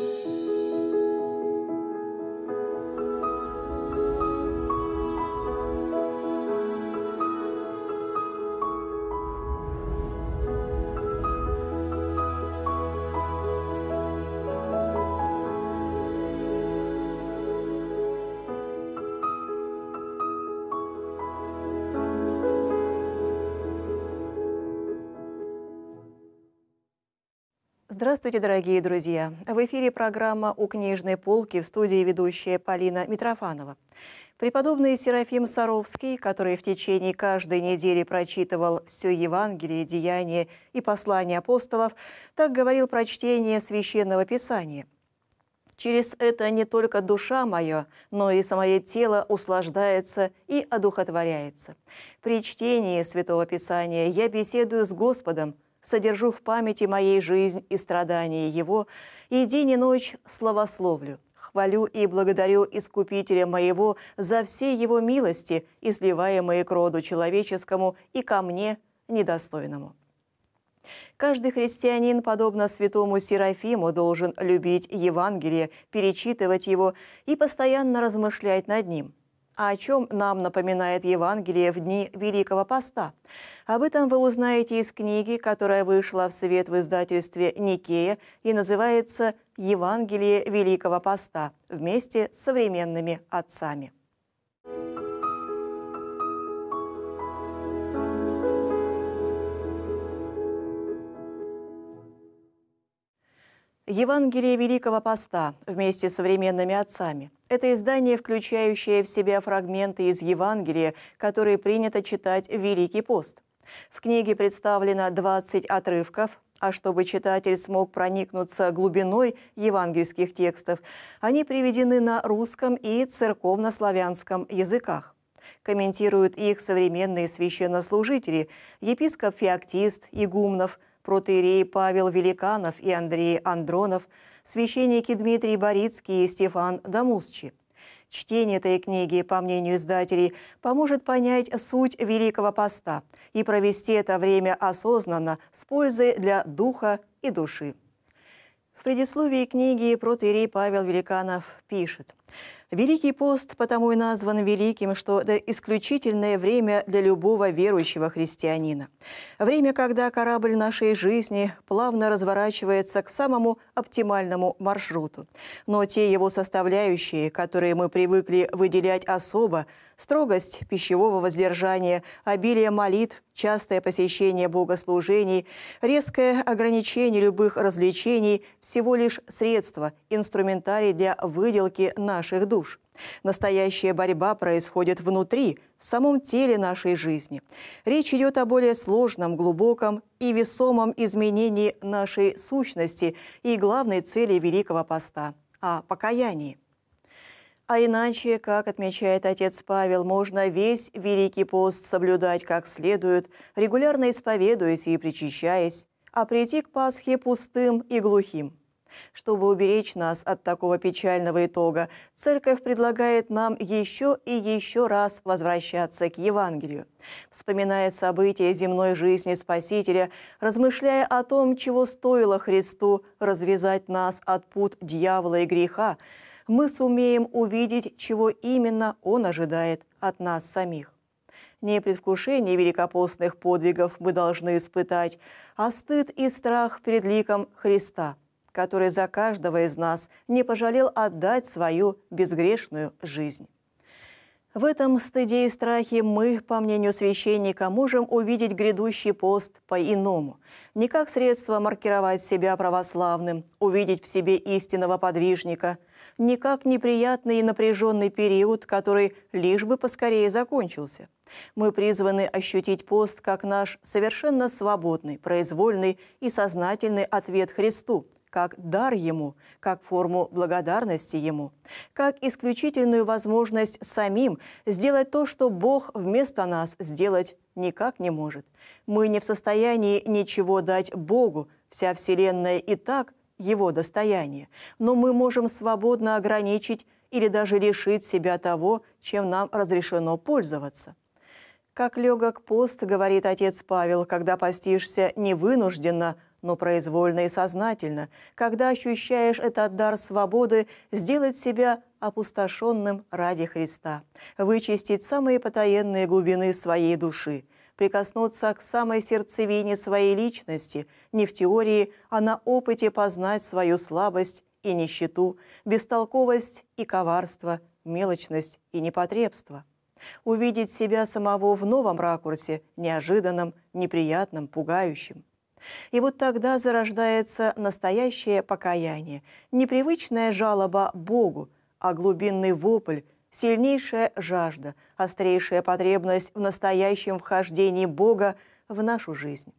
Thank you. Здравствуйте, дорогие друзья! В эфире программа «У книжной полки» в студии ведущая Полина Митрофанова. Преподобный Серафим Саровский, который в течение каждой недели прочитывал все Евангелие, Деяния и послания апостолов, так говорил про чтение Священного Писания – Через это не только душа моя, но и самое тело услаждается и одухотворяется. При чтении Святого Писания я беседую с Господом – содержу в памяти моей жизнь и страдания его, и день и ночь славословлю, хвалю и благодарю Искупителя моего за все его милости, изливаемые к роду человеческому и ко мне недостойному». Каждый христианин, подобно святому Серафиму, должен любить Евангелие, перечитывать его и постоянно размышлять над ним – а о чем нам напоминает Евангелие в дни Великого Поста. Об этом вы узнаете из книги, которая вышла в свет в издательстве «Никея» и называется «Евангелие Великого Поста» вместе с современными отцами. Евангелие Великого Поста вместе с современными отцами. Это издание, включающее в себя фрагменты из Евангелия, которые принято читать в Великий пост. В книге представлено 20 отрывков, а чтобы читатель смог проникнуться глубиной евангельских текстов, они приведены на русском и церковно-славянском языках. Комментируют их современные священнослужители, епископ Феоктист, Игумнов, протеерей Павел Великанов и Андрей Андронов, священники Дмитрий Борицкий и Стефан Дамусчи. Чтение этой книги, по мнению издателей, поможет понять суть Великого Поста и провести это время осознанно, с пользой для духа и души. В предисловии книги протеерей Павел Великанов пишет – Великий пост потому и назван великим, что это исключительное время для любого верующего христианина. Время, когда корабль нашей жизни плавно разворачивается к самому оптимальному маршруту. Но те его составляющие, которые мы привыкли выделять особо, строгость пищевого воздержания, обилие молитв, частое посещение богослужений, резкое ограничение любых развлечений – всего лишь средства, инструментарий для выделки на наших душ. Настоящая борьба происходит внутри, в самом теле нашей жизни. Речь идет о более сложном, глубоком и весомом изменении нашей сущности и главной цели Великого Поста – о покаянии. А иначе, как отмечает отец Павел, можно весь Великий пост соблюдать как следует, регулярно исповедуясь и причащаясь, а прийти к Пасхе пустым и глухим. Чтобы уберечь нас от такого печального итога, Церковь предлагает нам еще и еще раз возвращаться к Евангелию. Вспоминая события земной жизни Спасителя, размышляя о том, чего стоило Христу развязать нас от пут дьявола и греха, мы сумеем увидеть, чего именно Он ожидает от нас самих. Не предвкушение великопостных подвигов мы должны испытать, а стыд и страх перед ликом Христа – который за каждого из нас не пожалел отдать свою безгрешную жизнь. В этом стыде и страхе мы, по мнению священника, можем увидеть грядущий пост по-иному. Не как средство маркировать себя православным, увидеть в себе истинного подвижника, не как неприятный и напряженный период, который лишь бы поскорее закончился. Мы призваны ощутить пост как наш совершенно свободный, произвольный и сознательный ответ Христу – как дар Ему, как форму благодарности Ему, как исключительную возможность самим сделать то, что Бог вместо нас сделать никак не может. Мы не в состоянии ничего дать Богу, вся Вселенная и так Его достояние, но мы можем свободно ограничить или даже лишить себя того, чем нам разрешено пользоваться. Как легок пост, говорит отец Павел, когда постишься вынужденно но произвольно и сознательно, когда ощущаешь этот дар свободы, сделать себя опустошенным ради Христа, вычистить самые потаенные глубины своей души, прикоснуться к самой сердцевине своей личности, не в теории, а на опыте познать свою слабость и нищету, бестолковость и коварство, мелочность и непотребство. Увидеть себя самого в новом ракурсе, неожиданном, неприятном, пугающем. И вот тогда зарождается настоящее покаяние, непривычная жалоба Богу, а глубинный вопль, сильнейшая жажда, острейшая потребность в настоящем вхождении Бога в нашу жизнь.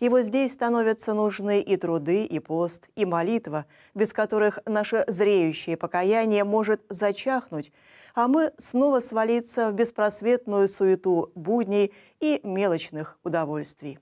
И вот здесь становятся нужны и труды, и пост, и молитва, без которых наше зреющее покаяние может зачахнуть, а мы снова свалиться в беспросветную суету будней и мелочных удовольствий.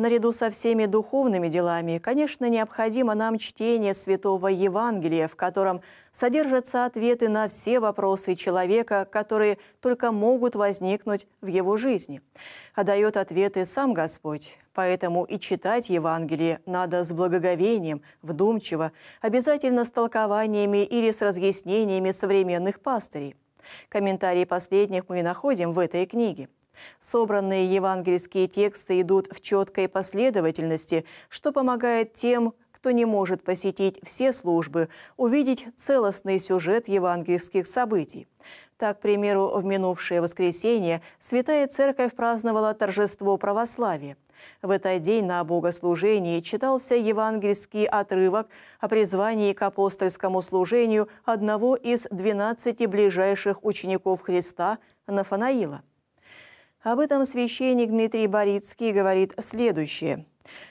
Наряду со всеми духовными делами, конечно, необходимо нам чтение Святого Евангелия, в котором содержатся ответы на все вопросы человека, которые только могут возникнуть в его жизни. А дает ответы сам Господь. Поэтому и читать Евангелие надо с благоговением, вдумчиво, обязательно с толкованиями или с разъяснениями современных пастырей. Комментарии последних мы находим в этой книге – Собранные евангельские тексты идут в четкой последовательности, что помогает тем, кто не может посетить все службы, увидеть целостный сюжет евангельских событий. Так, к примеру, в минувшее воскресенье Святая Церковь праздновала торжество православия. В этот день на богослужении читался евангельский отрывок о призвании к апостольскому служению одного из двенадцати ближайших учеников Христа – Нафанаила – об этом священник Дмитрий Борицкий говорит следующее.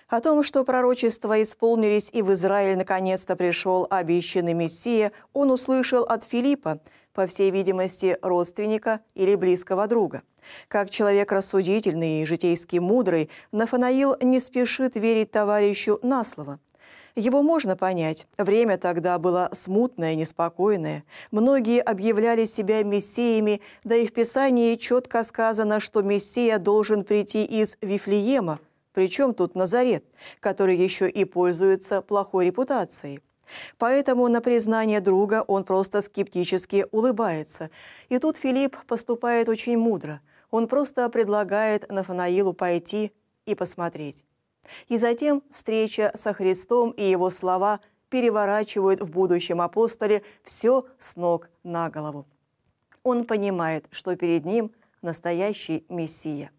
О том, что пророчества исполнились и в Израиль наконец-то пришел обещанный Мессия, он услышал от Филиппа, по всей видимости, родственника или близкого друга. Как человек рассудительный и житейски мудрый, Нафанаил не спешит верить товарищу на слово. Его можно понять. Время тогда было смутное, неспокойное. Многие объявляли себя мессиями, да и в Писании четко сказано, что мессия должен прийти из Вифлеема. Причем тут Назарет, который еще и пользуется плохой репутацией. Поэтому на признание друга он просто скептически улыбается. И тут Филипп поступает очень мудро. Он просто предлагает Нафанаилу пойти и посмотреть. И затем встреча со Христом и его слова переворачивают в будущем апостоле все с ног на голову. Он понимает, что перед ним настоящий Мессия.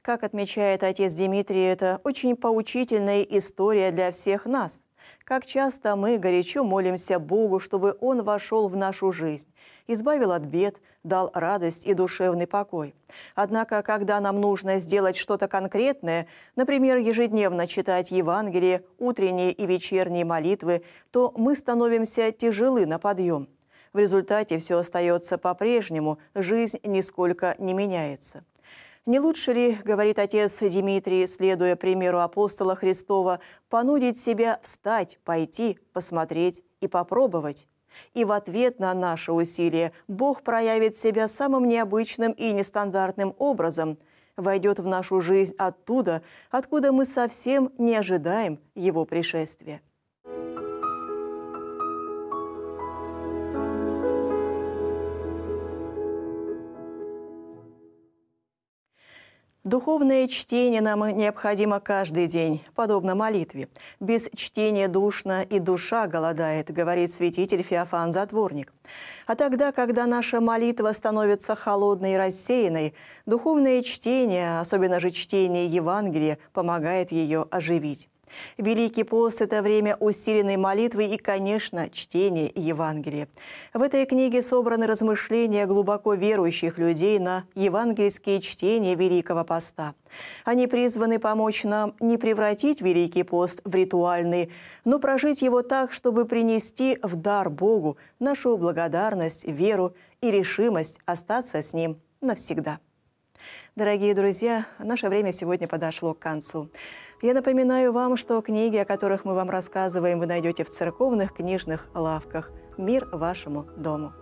Как отмечает отец Дмитрий, это очень поучительная история для всех нас – как часто мы горячо молимся Богу, чтобы Он вошел в нашу жизнь, избавил от бед, дал радость и душевный покой. Однако, когда нам нужно сделать что-то конкретное, например, ежедневно читать Евангелие, утренние и вечерние молитвы, то мы становимся тяжелы на подъем. В результате все остается по-прежнему, жизнь нисколько не меняется. Не лучше ли, говорит отец Дмитрий, следуя примеру апостола Христова, понудить себя встать, пойти, посмотреть и попробовать? И в ответ на наши усилия Бог проявит себя самым необычным и нестандартным образом, войдет в нашу жизнь оттуда, откуда мы совсем не ожидаем Его пришествия. Духовное чтение нам необходимо каждый день, подобно молитве. Без чтения душно и душа голодает, говорит святитель Феофан Затворник. А тогда, когда наша молитва становится холодной и рассеянной, духовное чтение, особенно же чтение Евангелия, помогает ее оживить. Великий пост – это время усиленной молитвы и, конечно, чтения Евангелия. В этой книге собраны размышления глубоко верующих людей на евангельские чтения Великого поста. Они призваны помочь нам не превратить Великий пост в ритуальный, но прожить его так, чтобы принести в дар Богу нашу благодарность, веру и решимость остаться с Ним навсегда. Дорогие друзья, наше время сегодня подошло к концу. Я напоминаю вам, что книги, о которых мы вам рассказываем, вы найдете в церковных книжных лавках. Мир вашему дому!